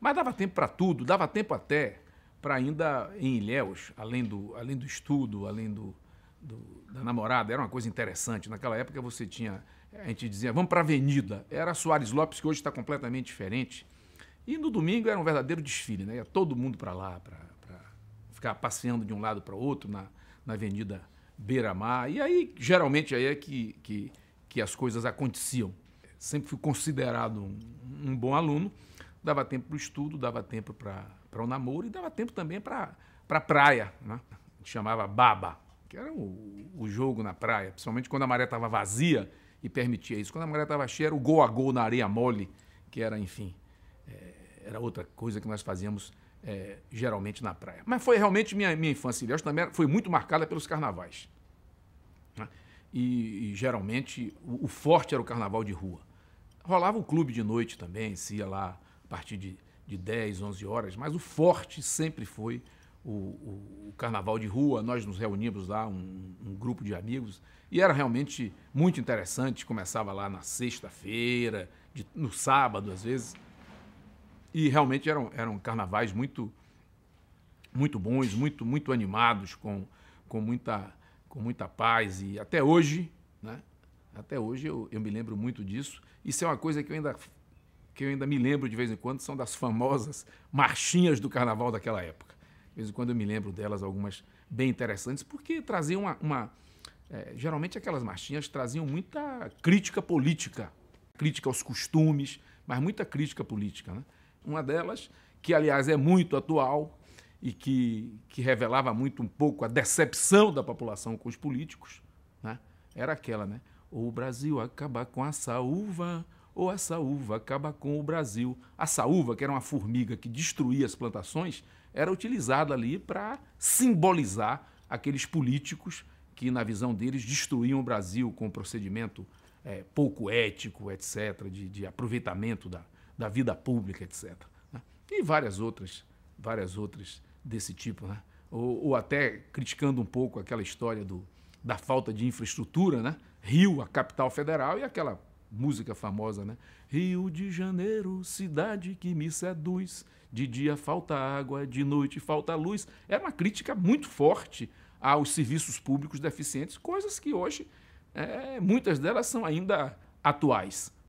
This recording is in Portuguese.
Mas dava tempo para tudo, dava tempo até para ainda em Ilhéus, além do, além do estudo, além do, do, da namorada, era uma coisa interessante. Naquela época você tinha, a gente dizia, vamos para a avenida. Era Soares Lopes, que hoje está completamente diferente. E no domingo era um verdadeiro desfile, né? Ia todo mundo para lá, para ficar passeando de um lado para o outro na, na avenida Beira-Mar. E aí, geralmente, aí é que, que, que as coisas aconteciam. Sempre fui considerado um, um bom aluno dava tempo para o estudo, dava tempo para o namoro e dava tempo também para a praia. Né? A gente chamava baba, que era o, o jogo na praia, principalmente quando a maré estava vazia e permitia isso. Quando a maré estava cheia, era o gol a gol na areia mole, que era, enfim, é, era outra coisa que nós fazíamos é, geralmente na praia. Mas foi realmente minha, minha infância, aliás, também foi muito marcada pelos carnavais. Né? E, e, geralmente o, o forte era o carnaval de rua. Rolava o clube de noite também, se ia lá partir de, de 10, 11 horas, mas o forte sempre foi o, o, o carnaval de rua. Nós nos reuníamos lá, um, um, grupo de amigos, e era realmente muito interessante. Começava lá na sexta-feira, no sábado às vezes, e realmente eram, eram carnavais muito muito bons, muito muito animados, com, com, muita, com muita paz. E até hoje, né? até hoje eu, eu me lembro muito disso. Isso é uma coisa que eu ainda que eu ainda me lembro de vez em quando são das famosas marchinhas do carnaval daquela época. De vez em quando eu me lembro delas, algumas bem interessantes, porque traziam uma. uma é, geralmente aquelas marchinhas traziam muita crítica política, crítica aos costumes, mas muita crítica política. Né? Uma delas, que aliás é muito atual e que, que revelava muito um pouco a decepção da população com os políticos, né? era aquela, né? O Brasil acaba com a saúva, ou a saúva acaba com o Brasil. A saúva, que era uma formiga que destruía as plantações, era utilizada ali para simbolizar aqueles políticos que, na visão deles, destruíam o Brasil com um procedimento é, pouco ético, etc., de, de aproveitamento da, da vida pública, etc. Né? E várias outras, várias outras desse tipo, né? ou, ou até criticando um pouco aquela história do, da falta de infraestrutura, né? Rio, a capital federal, e aquela música famosa, né? Rio de Janeiro, cidade que me seduz, de dia falta água, de noite falta luz. Era é uma crítica muito forte aos serviços públicos deficientes, coisas que hoje é, muitas delas são ainda atuais.